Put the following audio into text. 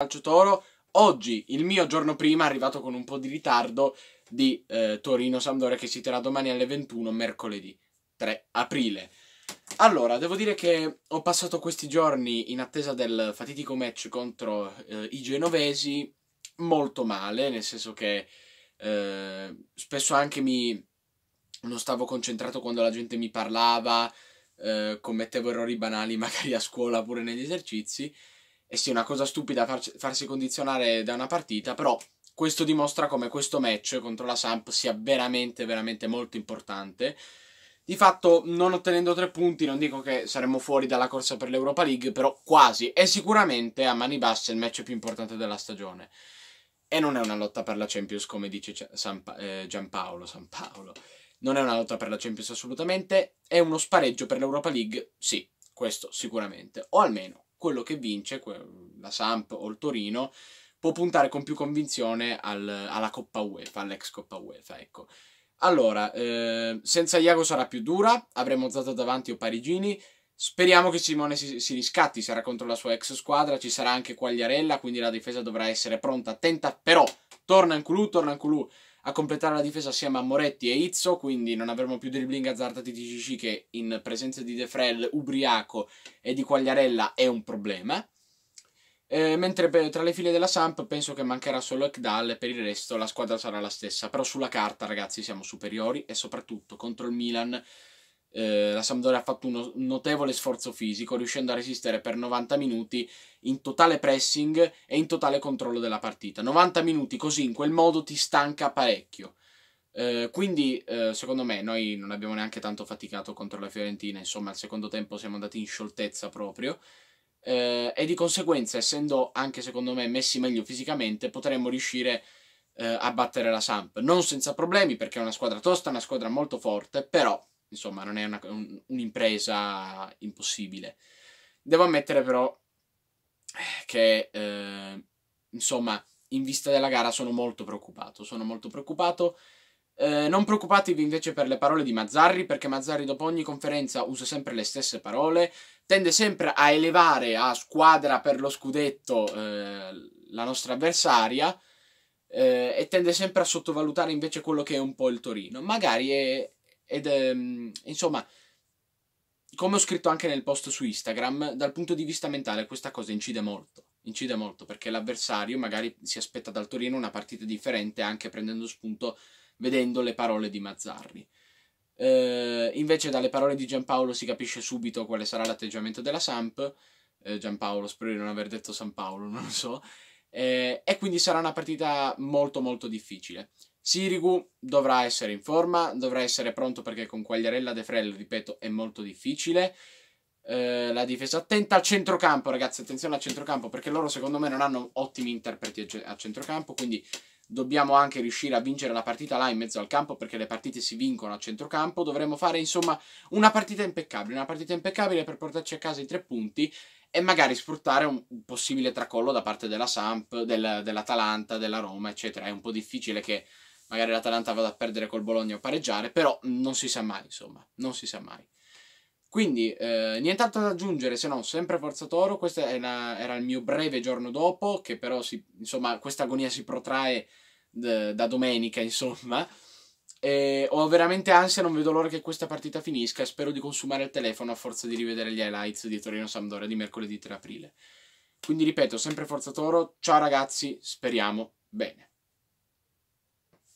Calcio Toro. Oggi, il mio giorno prima, arrivato con un po' di ritardo, di eh, torino Sandore che si terrà domani alle 21, mercoledì 3 aprile. Allora, devo dire che ho passato questi giorni in attesa del fatitico match contro eh, i genovesi molto male, nel senso che eh, spesso anche mi... non stavo concentrato quando la gente mi parlava, eh, commettevo errori banali magari a scuola pure negli esercizi, e eh sì, una cosa stupida farci, farsi condizionare da una partita, però questo dimostra come questo match contro la Samp sia veramente, veramente molto importante. Di fatto, non ottenendo tre punti, non dico che saremmo fuori dalla corsa per l'Europa League, però quasi. È sicuramente a mani basse il match più importante della stagione. E non è una lotta per la Champions, come dice San pa- eh, Giampaolo. San Paolo. Non è una lotta per la Champions assolutamente. È uno spareggio per l'Europa League, sì, questo sicuramente. O almeno quello che vince, la Samp o il Torino, può puntare con più convinzione al, alla Coppa UEFA, all'ex Coppa UEFA, ecco. Allora, eh, senza Iago sarà più dura, avremo Zato davanti o Parigini, Speriamo che Simone si, si, riscatti, sarà contro la sua ex squadra, ci sarà anche Quagliarella, quindi la difesa dovrà essere pronta, attenta, però torna in culù, torna in culù, a completare la difesa assieme a Moretti e Izzo, quindi non avremo più dribbling azzardati di TCC che in presenza di De Frel, Ubriaco e di Quagliarella è un problema. Eh, mentre tra le file della Samp penso che mancherà solo Ekdal, e per il resto la squadra sarà la stessa, però sulla carta ragazzi siamo superiori e soprattutto contro il Milan eh, la Sampdoria ha fatto un notevole sforzo fisico, riuscendo a resistere per 90 minuti in totale pressing e in totale controllo della partita. 90 minuti così, in quel modo, ti stanca parecchio. Eh, quindi, eh, secondo me, noi non abbiamo neanche tanto faticato contro la Fiorentina. Insomma, al secondo tempo siamo andati in scioltezza proprio. Eh, e di conseguenza, essendo anche secondo me messi meglio fisicamente, potremmo riuscire eh, a battere la Samp. Non senza problemi, perché è una squadra tosta, una squadra molto forte, però Insomma, non è una, un, un'impresa impossibile. Devo ammettere però eh, che, eh, insomma, in vista della gara sono molto preoccupato. Sono molto preoccupato. Eh, non preoccupatevi invece per le parole di Mazzarri, perché Mazzarri dopo ogni conferenza usa sempre le stesse parole, tende sempre a elevare a squadra per lo scudetto eh, la nostra avversaria eh, e tende sempre a sottovalutare invece quello che è un po' il Torino. Magari è, ed ehm, insomma, come ho scritto anche nel post su Instagram, dal punto di vista mentale questa cosa incide molto. Incide molto perché l'avversario magari si aspetta dal Torino una partita differente anche prendendo spunto vedendo le parole di Mazzarri. Eh, invece dalle parole di Giampaolo si capisce subito quale sarà l'atteggiamento della Samp. Eh, Giampaolo, spero di non aver detto San Paolo, non lo so. Eh, e quindi sarà una partita molto molto difficile. Sirigu dovrà essere in forma, dovrà essere pronto perché con Quagliarella De Frel, ripeto, è molto difficile. Eh, la difesa attenta al centrocampo, ragazzi, attenzione al centrocampo perché loro secondo me non hanno ottimi interpreti a centrocampo, quindi dobbiamo anche riuscire a vincere la partita là in mezzo al campo perché le partite si vincono a centrocampo. Dovremmo fare insomma una partita impeccabile, una partita impeccabile per portarci a casa i tre punti e magari sfruttare un possibile tracollo da parte della Samp, del, dell'Atalanta, della Roma, eccetera. È un po' difficile che magari l'Atalanta vada a perdere col Bologna o pareggiare, però non si sa mai, insomma, non si sa mai. Quindi, eh, nient'altro da aggiungere se no, sempre Forza Toro. Questo era, era, il mio breve giorno dopo, che però si, insomma, questa agonia si protrae da domenica, insomma. E ho veramente ansia, non vedo l'ora che questa partita finisca. Spero di consumare il telefono a forza di rivedere gli highlights di Torino Sampdoria di mercoledì 3 aprile. Quindi ripeto, sempre Forza Toro. Ciao ragazzi, speriamo bene.